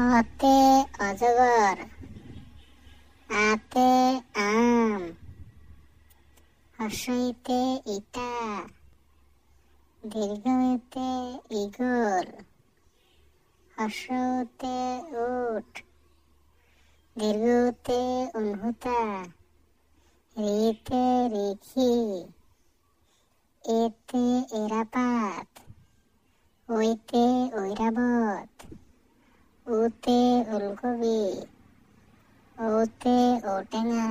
অতে অজগর আতে আম হর্ষইতে ইটা দীর্ঘইতে ইগল হর্ষতে উঠ দীর্ঘতে উন্হুতা রেতে রেখি এতে এরাপাত ওইতে ঐরাবত ऊते उनको भी ऊते ओटेंगा